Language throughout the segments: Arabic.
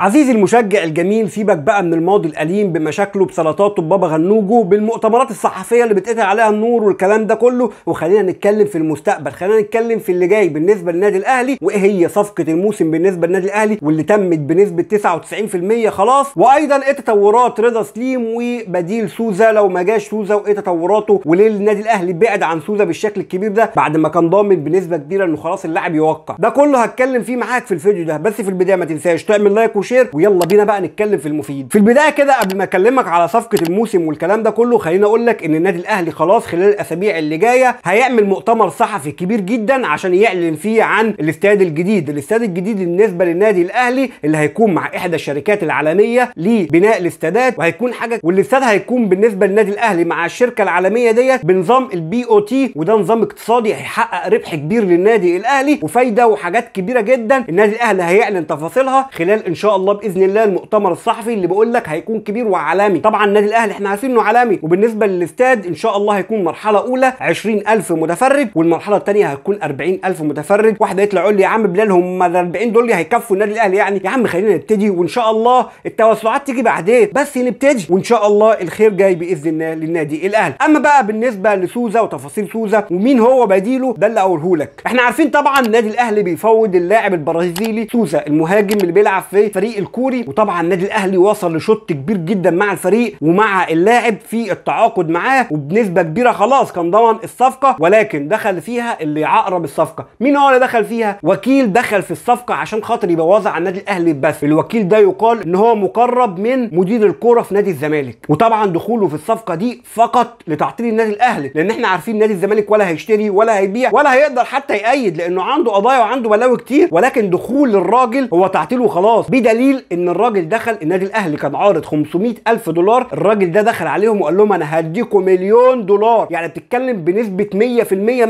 عزيزي المشجع الجميل سيبك بقى من الماضي الأليم بمشاكله بسلطاته ببابا غنوجو بالمؤتمرات الصحفية اللي بيتقطع عليها النور والكلام ده كله وخلينا نتكلم في المستقبل خلينا نتكلم في اللي جاي بالنسبة للنادي الأهلي وإيه هي صفقة الموسم بالنسبة للنادي الأهلي واللي تمت بنسبة 99% خلاص وأيضا إيه تطورات رضا سليم وبديل سوزا لو ما جاش سوزا وإيه تطوراته وليه النادي الأهلي بعد عن سوزا بالشكل الكبير ده بعد ما كان ضامن بنسبة كبيرة إنه خلاص اللاعب يوقع ده كله هتكلم فيه معاك في الفيديو ده بس في البداية ما تنساش تعمل لايك وشير وشير ويلا بينا بقى نتكلم في المفيد في البدايه كده قبل ما اكلمك على صفقه الموسم والكلام ده كله خليني اقول لك ان النادي الاهلي خلاص خلال الاسابيع اللي جايه هيعمل مؤتمر صحفي كبير جدا عشان يعلن فيه عن الاستاد الجديد الاستاد الجديد بالنسبه للنادي الاهلي اللي هيكون مع احدى الشركات العالميه لبناء الاستادات وهيكون حاجه والاستاد هيكون بالنسبه للنادي الاهلي مع الشركه العالميه ديت بنظام البي او تي وده نظام اقتصادي هيحقق ربح كبير للنادي الاهلي وفايده وحاجات كبيره جدا النادي الاهلي هيعلن تفاصيلها خلال ان شاء الله باذن الله المؤتمر الصحفي اللي بقول لك هيكون كبير وعالمي طبعا النادي الاهلي احنا عارفين انه عالمي وبالنسبه للاستاد ان شاء الله هيكون مرحله اولى 20000 متفرج والمرحله الثانيه هتكون 40000 متفرج واحد هيطلع يقول لي يا عم بلال هم ال 40 دول هيكفوا النادي الاهلي يعني يا عم خلينا نبتدي وان شاء الله التوسعات تيجي بعدين بس نبتدي وان شاء الله الخير جاي باذن الله للنادي الاهلي اما بقى بالنسبه لسوزا وتفاصيل سوزا ومين هو بديله ده اللي اقوله لك احنا عارفين طبعا النادي الاهلي بيفوض اللاعب البرازيلي سوزا المهاجم اللي بيلعب في الفريق الكوري وطبعا النادي الاهلي وصل لشوط كبير جدا مع الفريق ومع اللاعب في التعاقد معاه وبنسبه كبيره خلاص كان ضمن الصفقه ولكن دخل فيها اللي عقرب الصفقه مين هو اللي دخل فيها وكيل دخل في الصفقه عشان خاطر يبوظها على النادي الاهلي بس الوكيل ده يقال ان هو مقرب من مدير الكوره في نادي الزمالك وطبعا دخوله في الصفقه دي فقط لتعطيل النادي الاهلي لان احنا عارفين نادي الزمالك ولا هيشتري ولا هيبيع ولا هيقدر حتى يأيد لانه عنده قضايا وعنده بلاوي كتير ولكن دخول الراجل هو تعطيله خلاص بدا دليل ان الراجل دخل النادي الاهلي كان عارض 500 الف دولار الراجل ده دخل عليهم وقال لهم انا هديكم مليون دولار يعني بتتكلم بنسبه 100%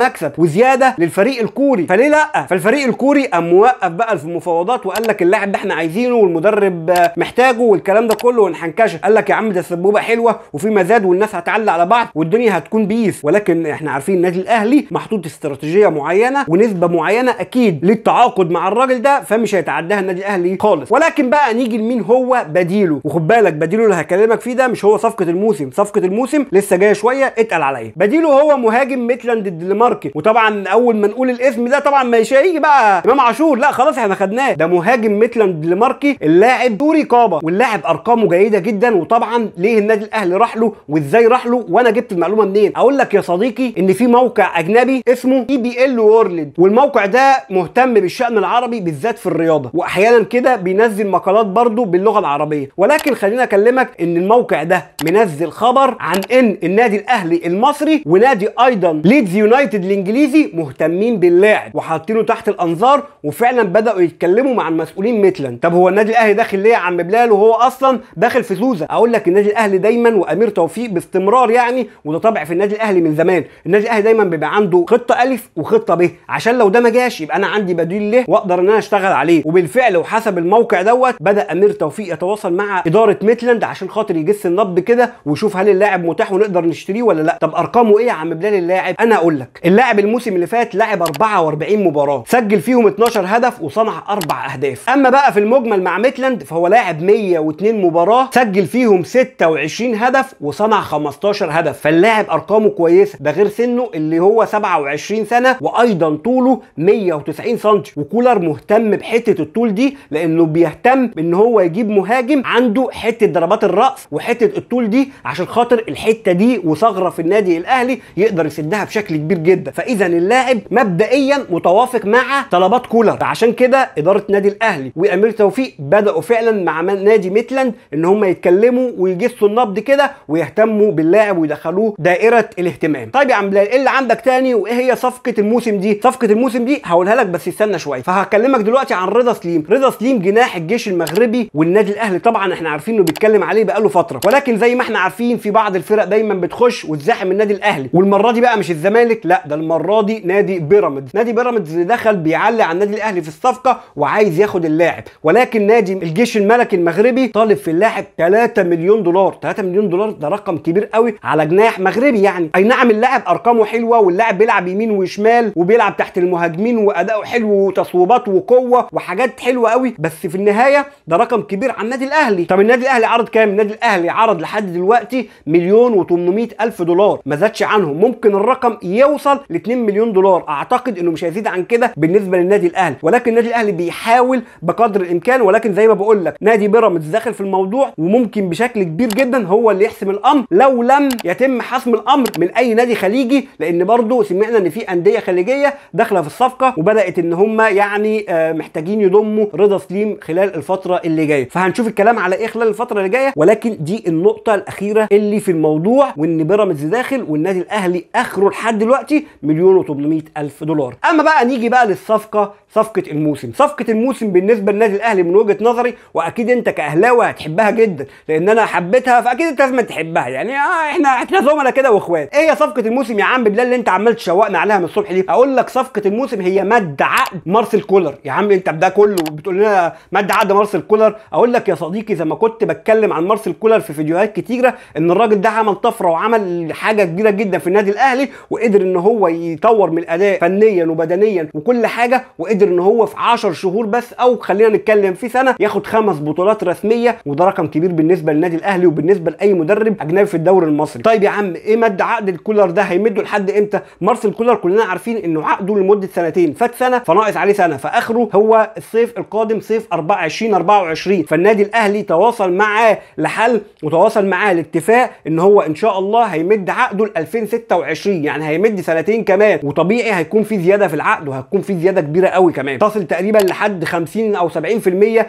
مكسب وزياده للفريق الكوري فليه لا فالفريق الكوري قام موقف بقى في المفاوضات وقال لك اللاعب ده احنا عايزينه والمدرب محتاجه والكلام ده كله ونحنكشه قال لك يا عم ده السبوبه حلوه وفي مزاد والناس هتعلق على بعض والدنيا هتكون بيس ولكن احنا عارفين النادي الاهلي محطوط استراتيجيه معينه ونسبه معينه اكيد للتعاقد مع الراجل ده فمش هيتعداها النادي الاهلي خالص ولكن لكن بقى نيجي لمين هو بديله وخد بالك بديله اللي هكلمك فيه ده مش هو صفقه الموسم صفقه الموسم لسه جايه شويه اتقل عليا بديله هو مهاجم ميتلاند الدنماركي وطبعا اول ما نقول الاسم ده طبعا ما هيجي بقى امام عاشور لا خلاص احنا خدناه ده مهاجم ميتلاند الدنماركي اللاعب دوري كابا واللاعب ارقامه جيده جدا وطبعا ليه النادي الاهلي راح له وازاي راح له وانا جبت المعلومه منين اقول لك يا صديقي ان في موقع اجنبي اسمه اي بي ال وورلد والموقع ده مهتم بالشان العربي بالذات في الرياضه واحيانا كده بينزل بنزل مقالات برضو باللغه العربيه ولكن خليني اكلمك ان الموقع ده منزل خبر عن ان النادي الاهلي المصري ونادي ايضا ليدز يونايتد الانجليزي مهتمين باللاعب وحاطينه تحت الانظار وفعلا بداوا يتكلموا مع المسؤولين مثلا طب هو النادي الاهلي داخل ليه يا عم بلال وهو اصلا داخل في سوزه اقول لك النادي الاهلي دايما وامير توفيق باستمرار يعني وده طبع في النادي الاهلي من زمان النادي الاهلي دايما بيبقى عنده خطه الف وخطه ب عشان لو ده ما جاش يبقى انا عندي بديل له واقدر ان انا اشتغل عليه وبالفعل وحسب الموقع ده دوت بدا امير توفيق يتواصل مع اداره ميتلاند عشان خاطر يجس النبض كده ويشوف هل اللاعب متاح ونقدر نشتريه ولا لا طب ارقامه ايه يا عم بلال اللاعب انا اقول لك اللاعب الموسم اللي فات لعب 44 مباراه سجل فيهم 12 هدف وصنع اربع اهداف اما بقى في المجمل مع ميتلاند فهو لاعب 102 مباراه سجل فيهم 26 هدف وصنع 15 هدف فاللاعب ارقامه كويسه ده غير سنه اللي هو 27 سنه وايضا طوله 190 سم وكولر مهتم بحته الطول دي لانه بيهتم مهتم بان هو يجيب مهاجم عنده حته ضربات الرأس وحته الطول دي عشان خاطر الحته دي وثغره في النادي الاهلي يقدر يسدها بشكل كبير جدا فاذا اللاعب مبدئيا متوافق مع طلبات كولر فعشان كده اداره النادي الاهلي وامير توفيق بداوا فعلا مع نادي ميتلاند ان هم يتكلموا ويجسوا النبض كده ويهتموا باللاعب ويدخلوه دائره الاهتمام طيب يا عم ايه اللي عندك تاني وايه هي صفقه الموسم دي صفقه الموسم دي هقولها لك بس استنى شويه فهكلمك دلوقتي عن رضا سليم رضا سليم جناح الجيش المغربي والنادي الاهلي طبعا احنا عارفين انه بيتكلم عليه بقاله فتره ولكن زي ما احنا عارفين في بعض الفرق دايما بتخش وتزاحم النادي الاهلي والمره دي بقى مش الزمالك لا ده المره دي نادي بيراميدز نادي بيراميدز دخل بيعلي على النادي الاهلي في الصفقه وعايز ياخد اللاعب ولكن نادي الجيش الملكي المغربي طالب في اللاعب 3 مليون دولار 3 مليون دولار ده رقم كبير قوي على جناح مغربي يعني اي نعم اللاعب ارقامه حلوه واللاعب بيلعب يمين وشمال وبيلعب تحت المهاجمين واداؤه حلو وتصويبات وقوه وحاجات حلوه قوي بس في النهايه النهايه ده رقم كبير على النادي الاهلي طب النادي الاهلي عرض كام النادي الاهلي عرض لحد دلوقتي مليون و800 الف دولار ما زادش عنهم ممكن الرقم يوصل ل 2 مليون دولار اعتقد انه مش هيزيد عن كده بالنسبه للنادي الاهلي ولكن النادي الاهلي بيحاول بقدر الامكان ولكن زي ما بقول لك نادي بيراميدز داخل في الموضوع وممكن بشكل كبير جدا هو اللي يحسم الامر لو لم يتم حسم الامر من اي نادي خليجي لان برضه سمعنا ان في انديه خليجيه داخله في الصفقه وبدات ان هم يعني آه، محتاجين يضموا رضا سليم خلال خلال الفتره اللي جايه فهنشوف الكلام على ايه خلال الفتره اللي جايه ولكن دي النقطه الاخيره اللي في الموضوع وان بيراميدز داخل والنادي الاهلي اخره لحد دلوقتي مليون و800 الف دولار اما بقى نيجي بقى للصفقه صفقه الموسم صفقه الموسم بالنسبه للنادي الاهلي من وجهه نظري واكيد انت كاهلاوي هتحبها جدا لان انا حبيتها فاكيد انت لازم تحبها يعني آه احنا احنا زملاء كده واخوات ايه هي صفقه الموسم يا عم بالله اللي انت عمال تشوقنا عليها من الصبح دي اقول لك صفقه الموسم هي مد عقد مارسيل كولر يا عم انت بدا كله بتقول لنا مد حد عدا مارسيل كولر اقول لك يا صديقي زي ما كنت بتكلم عن مارسيل كولر في فيديوهات كتيره ان الراجل ده عمل طفره وعمل حاجه كبيره جدا في النادي الاهلي وقدر ان هو يطور من الاداء فنيا وبدنيا وكل حاجه وقدر ان هو في 10 شهور بس او خلينا نتكلم في سنه ياخد خمس بطولات رسميه وده رقم كبير بالنسبه للنادي الاهلي وبالنسبه لاي مدرب اجنبي في الدوري المصري طيب يا عم ايه مد عقد الكولر ده هيمده لحد امتى مارسيل كولر كلنا عارفين انه عقده لمده سنتين فات سنه فناقص عليه سنه فاخره هو الصيف القادم صيف 4 2024 فالنادي الاهلي تواصل معاه لحل وتواصل معاه لاتفاق ان هو ان شاء الله هيمد عقده ل 2026 يعني هيمد سنتين كمان وطبيعي هيكون في زياده في العقد وهتكون في زياده كبيره قوي كمان تصل تقريبا لحد 50 او 70%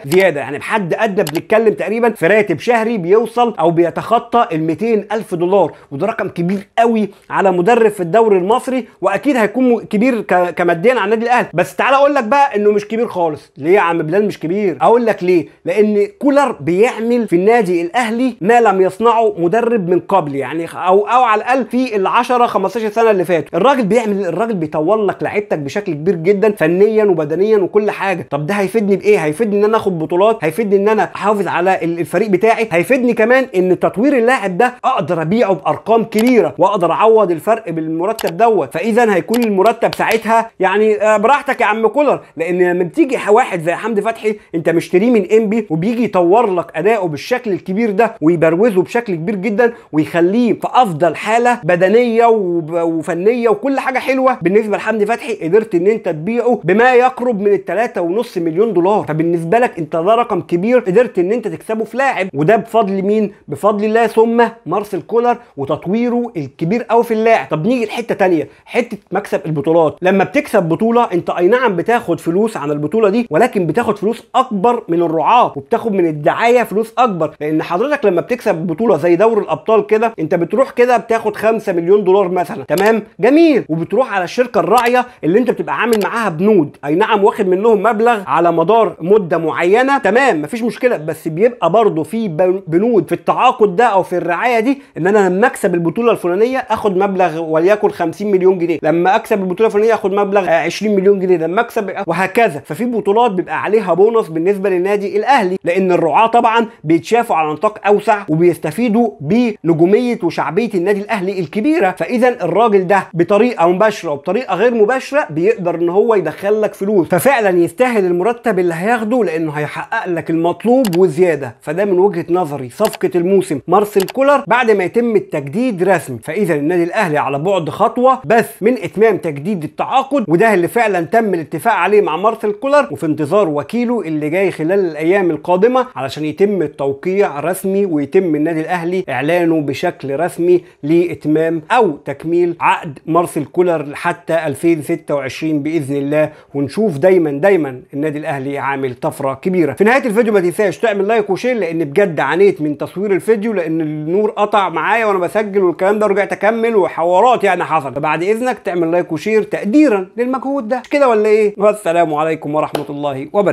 زياده يعني بحد ادنى بنتكلم تقريبا في راتب شهري بيوصل او بيتخطى ال 200 الف دولار وده رقم كبير قوي على مدرب في الدوري المصري واكيد هيكون كبير كماديا على النادي الاهلي بس تعالى اقول لك بقى انه مش كبير خالص ليه يا عم بلال مش كبير اقول لك ليه لان كولر بيعمل في النادي الاهلي ما لم يصنعه مدرب من قبل يعني او او على الاقل في ال 10 15 سنه اللي فاتوا الراجل بيعمل الراجل بيطور لك لعيبتك بشكل كبير جدا فنيا وبدنيا وكل حاجه طب ده هيفيدني بايه هيفيدني ان انا اخد بطولات هيفيدني ان انا احافظ على الفريق بتاعي هيفيدني كمان ان تطوير اللاعب ده اقدر ابيعه بارقام كبيره واقدر اعوض الفرق بالمرتب دوت فاذا هيكون المرتب ساعتها يعني آه، براحتك يا عم كولر لان لما تيجي واحد زي حمدي فتحي انت مشتريه من انبي وبيجي يطور لك اداؤه بالشكل الكبير ده ويبروزه بشكل كبير جدا ويخليه في افضل حاله بدنيه وفنيه وكل حاجه حلوه بالنسبه لحمدي فتحي قدرت ان انت تبيعه بما يقرب من ال 3.5 مليون دولار فبالنسبه لك انت ده رقم كبير قدرت ان انت تكسبه في لاعب وده بفضل مين بفضل الله ثم مارسيل كولر وتطويره الكبير قوي في اللاعب طب نيجي لحته ثانيه حته مكسب البطولات لما بتكسب بطوله انت اي نعم بتاخد فلوس عن البطوله دي ولكن بتاخد فلوس اكبر اكبر من الرعاه وبتاخد من الدعايه فلوس اكبر لان حضرتك لما بتكسب بطوله زي دوري الابطال كده انت بتروح كده بتاخد 5 مليون دولار مثلا تمام جميل وبتروح على الشركه الراعيه اللي انت بتبقى عامل معاها بنود اي نعم واخد منهم مبلغ على مدار مده معينه تمام مفيش مشكله بس بيبقى برضه في بنود في التعاقد ده او في الرعايه دي ان انا لما اكسب البطوله الفلانيه اخد مبلغ وليكن 50 مليون جنيه لما اكسب البطوله الفلانيه اخد مبلغ 20 مليون جنيه لما اكسب وهكذا ففي بطولات بيبقى عليها بونص بالنسبه بالنسبه للنادي الاهلي لان الرعاه طبعا بيتشافوا على نطاق اوسع وبيستفيدوا بنجوميه وشعبيه النادي الاهلي الكبيره فاذا الراجل ده بطريقه مباشره وبطريقه غير مباشره بيقدر ان هو يدخل لك فلوس ففعلا يستاهل المرتب اللي هياخده لانه هيحقق لك المطلوب وزياده فده من وجهه نظري صفقه الموسم مارسيل كولر بعد ما يتم التجديد رسمي فاذا النادي الاهلي على بعد خطوه بس من اتمام تجديد التعاقد وده اللي فعلا تم الاتفاق عليه مع مارسيل كولر وفي انتظار وكيله اللي جاي الجاي خلال الايام القادمه علشان يتم التوقيع رسمي ويتم النادي الاهلي اعلانه بشكل رسمي لاتمام او تكميل عقد مارسيل كولر حتى 2026 باذن الله ونشوف دايما دايما النادي الاهلي عامل طفره كبيره في نهايه الفيديو ما تنساش تعمل لايك وشير لان بجد عانيت من تصوير الفيديو لان النور قطع معايا وانا بسجل والكلام ده ورجعت اكمل وحوارات يعني حصل فبعد اذنك تعمل لايك وشير تقديرا للمجهود ده كده ولا ايه والسلام عليكم ورحمه الله وبركاته